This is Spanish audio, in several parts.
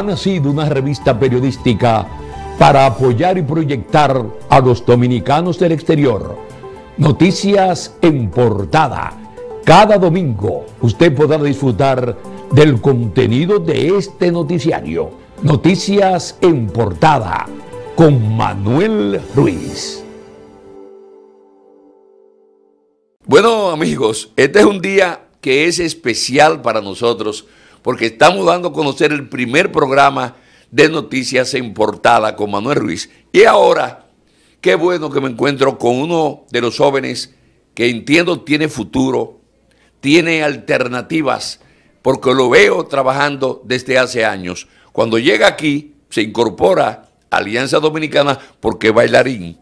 Ha nacido una revista periodística para apoyar y proyectar a los dominicanos del exterior. Noticias en portada. Cada domingo usted podrá disfrutar del contenido de este noticiario. Noticias en portada con Manuel Ruiz. Bueno amigos, este es un día que es especial para nosotros porque estamos dando a conocer el primer programa de noticias en portada con Manuel Ruiz. Y ahora, qué bueno que me encuentro con uno de los jóvenes que entiendo tiene futuro, tiene alternativas, porque lo veo trabajando desde hace años. Cuando llega aquí, se incorpora a Alianza Dominicana porque es bailarín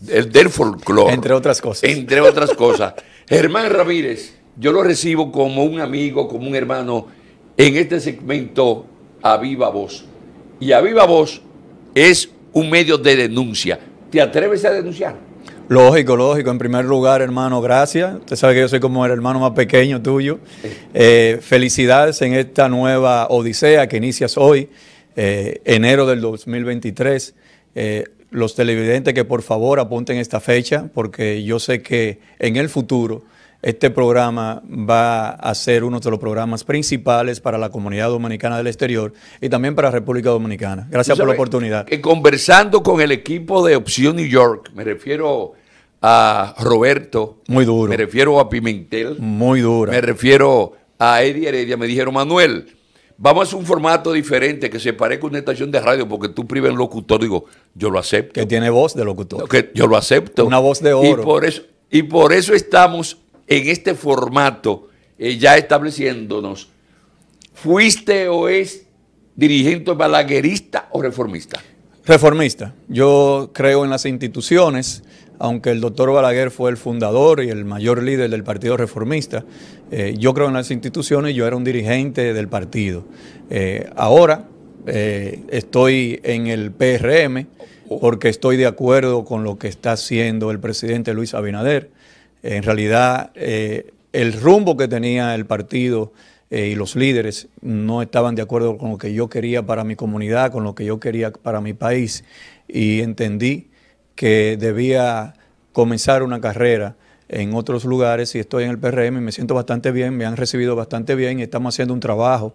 del, del folclore. Entre otras cosas. Entre otras cosas. Germán Ramírez, yo lo recibo como un amigo, como un hermano en este segmento a viva voz. Y a viva voz es un medio de denuncia. ¿Te atreves a denunciar? Lógico, lógico. En primer lugar, hermano, gracias. Usted sabe que yo soy como el hermano más pequeño tuyo. Eh. Eh, felicidades en esta nueva odisea que inicias hoy, eh, enero del 2023. los televidentes que por favor apunten esta fecha, porque yo sé que en el futuro este programa va a ser uno de los programas principales para la comunidad dominicana del exterior y también para República Dominicana. Gracias por la oportunidad. Que conversando con el equipo de Opción New York, me refiero a Roberto. Muy duro. Me refiero a Pimentel. Muy duro. Me refiero a Eddie Heredia. Me dijeron, Manuel, vamos a un formato diferente que se parezca a una estación de radio porque tú prives el locutor. Digo, yo lo acepto. Que tiene voz de locutor. yo lo acepto. Una voz de oro. Y por eso, y por eso estamos en este formato, eh, ya estableciéndonos, ¿fuiste o es dirigente balaguerista o reformista? Reformista. Yo creo en las instituciones, aunque el doctor Balaguer fue el fundador y el mayor líder del Partido Reformista, eh, yo creo en las instituciones, yo era un dirigente del partido. Eh, ahora estoy en el PRM porque estoy de acuerdo con lo que está haciendo el presidente Luis Abinader en realidad, eh, el rumbo que tenía el partido eh, y los líderes no estaban de acuerdo con lo que yo quería para mi comunidad, con lo que yo quería para mi país. Y entendí que debía comenzar una carrera en otros lugares y estoy en el PRM y me siento bastante bien, me han recibido bastante bien y estamos haciendo un trabajo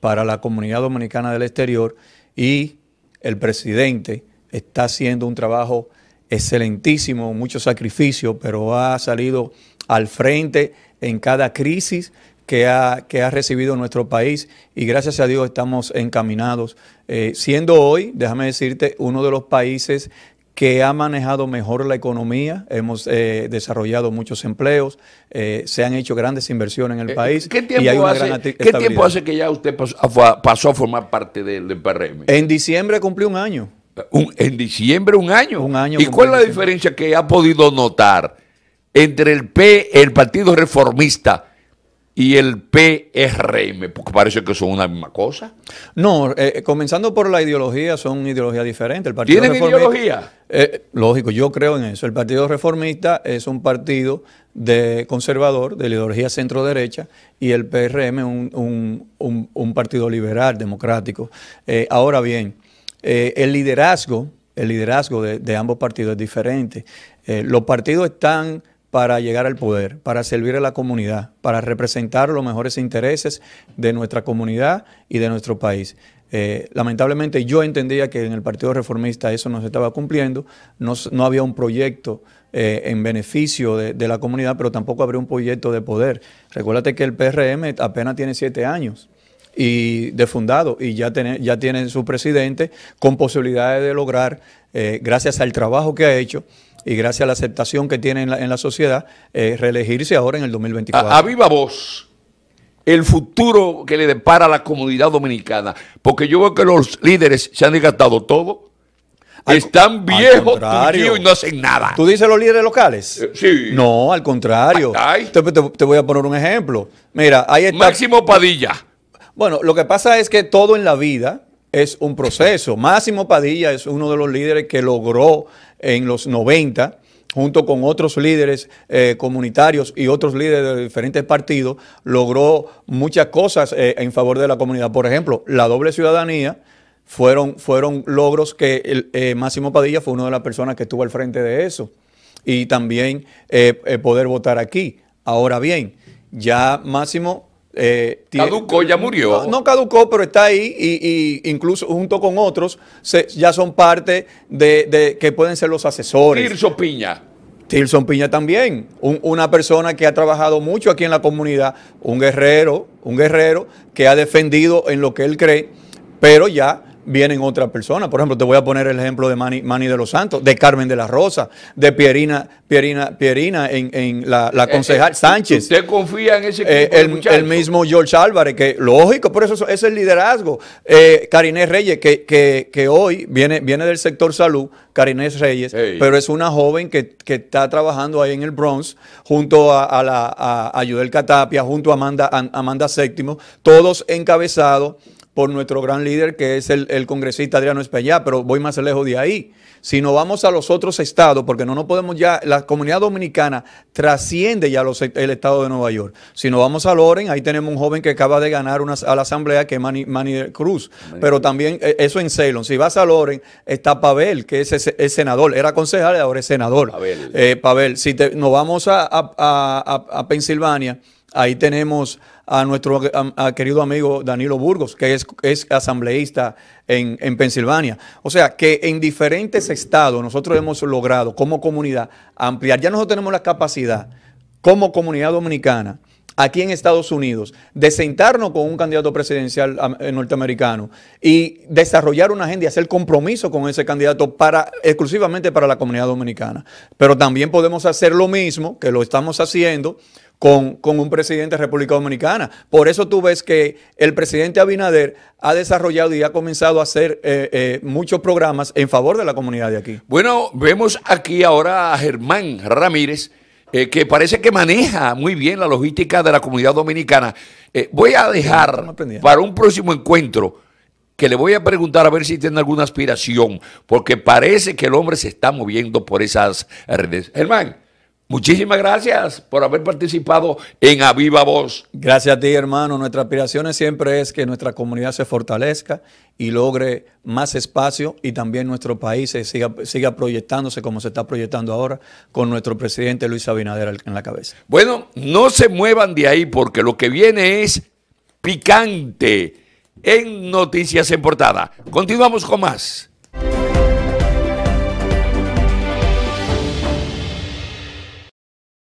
para la comunidad dominicana del exterior y el presidente está haciendo un trabajo excelentísimo, mucho sacrificio, pero ha salido al frente en cada crisis que ha, que ha, recibido nuestro país y gracias a Dios estamos encaminados, eh, siendo hoy, déjame decirte, uno de los países que ha manejado mejor la economía, hemos eh, desarrollado muchos empleos, eh, se han hecho grandes inversiones en el país. ¿Qué tiempo, hace, que ya usted pasó, a formar parte del, del PRM? En diciembre cumplió un año en diciembre un año. Un año ¿Y cuál es la diferencia que ha podido notar entre el P, el Partido Reformista y el PRM? Porque parece que son una misma cosa. No, eh, comenzando por la ideología, son ideologías diferentes. Partido ¿Tienen ideología? Eh, lógico, yo creo en eso. El Partido Reformista es un partido de conservador, de ideología centro-derecha, y el PRM un, un, partido liberal, democrático. Eh, ahora bien, eh, el liderazgo, el liderazgo de, ambos partidos es diferente. Eh, los partidos están para llegar al poder, para servir a la comunidad, para representar los mejores intereses de nuestra comunidad y de nuestro país. Eh, lamentablemente yo entendía que en el Partido Reformista eso no se estaba cumpliendo, no, había un proyecto en beneficio de, de, la comunidad, pero tampoco habría un proyecto de poder. Recuérdate que el PRM apenas tiene siete años y defundado y ya, tiene, ya tienen su presidente con posibilidades de lograr, eh, gracias al trabajo que ha hecho, y gracias a la aceptación que tiene en la, en la sociedad, eh, reelegirse ahora en el 2024. A, viva voz, el futuro que le depara a la comunidad dominicana, porque yo veo que los líderes se han desgastado todo. Están viejos y no hacen nada. ¿Tú dices los líderes locales? Eh, sí. No, al contrario. Te, te, voy a poner un ejemplo. Mira, ahí está. Máximo Padilla. Bueno, lo que pasa es que todo en la vida es un proceso. Máximo Padilla es uno de los líderes que logró en los 90 junto con otros líderes eh, comunitarios y otros líderes de diferentes partidos, logró muchas cosas eh, en favor de la comunidad. Por ejemplo, la doble ciudadanía, fueron, fueron logros que eh, Máximo Padilla fue una de las personas que estuvo al frente de eso. Y también poder votar aquí. Ahora bien, ya Máximo eh, caducó, ya murió. No, caducó, pero está ahí y, incluso junto con otros ya son parte de, que pueden ser los asesores. Tilson Piña. Tilson Piña también, una persona que ha trabajado mucho aquí en la comunidad, un guerrero, un guerrero que ha defendido en lo que él cree, pero ya vienen otras personas. Por ejemplo, te voy a poner el ejemplo de Manny, Manny, de los Santos, de Carmen de la Rosa, de Pierina, Pierina, Pierina en, en la, eh, eh, concejal Sánchez. ¿Usted confía en ese eh, el, mismo George Álvarez, que lógico, por eso es el liderazgo. Carinés Reyes, que, que, que, hoy viene, viene del sector salud, Carinés Reyes, pero es una joven que, está trabajando ahí en el Bronx, junto a, la, a, Yudel Catapia, junto a Amanda, a Amanda Séptimo, todos encabezados por nuestro gran líder que es el, congresista Adriano Espellá, pero voy más lejos de ahí. Si no vamos a los otros estados, porque no nos podemos ya, la comunidad dominicana trasciende ya el estado de Nueva York. Si no vamos a Loren, ahí tenemos un joven que acaba de ganar a la asamblea que es Manny, Cruz, pero también eh, eso en Ceylon. Si vas a Loren, está Pavel, que es, es, senador, era concejal y ahora es senador. Eh, Pavel. Si te, nos vamos a, a Pensilvania, Ahí tenemos a nuestro querido amigo Danilo Burgos, que es, asambleísta en, en, Pensilvania. O sea, que en diferentes estados nosotros hemos logrado como comunidad ampliar. Ya nosotros tenemos la capacidad como comunidad dominicana aquí en Estados Unidos de sentarnos con un candidato presidencial eh, norteamericano y desarrollar una agenda y hacer compromiso con ese candidato para exclusivamente para la comunidad dominicana. Pero también podemos hacer lo mismo que lo estamos haciendo con, un presidente de República Dominicana. Por eso tú ves que el presidente Abinader ha desarrollado y ha comenzado a hacer eh, eh, muchos programas en favor de la comunidad de aquí. Bueno, vemos aquí ahora a Germán Ramírez, eh, que parece que maneja muy bien la logística de la comunidad dominicana. voy a dejar para un próximo encuentro que le voy a preguntar a ver si tiene alguna aspiración, porque parece que el hombre se está moviendo por esas redes. Germán. Muchísimas gracias por haber participado en Aviva Voz. Gracias a ti, hermano. Nuestra aspiración siempre es que nuestra comunidad se fortalezca y logre más espacio y también nuestro país siga, siga proyectándose como se está proyectando ahora con nuestro presidente Luis Abinader en la cabeza. Bueno, no se muevan de ahí porque lo que viene es picante en Noticias en Portada. Continuamos con más.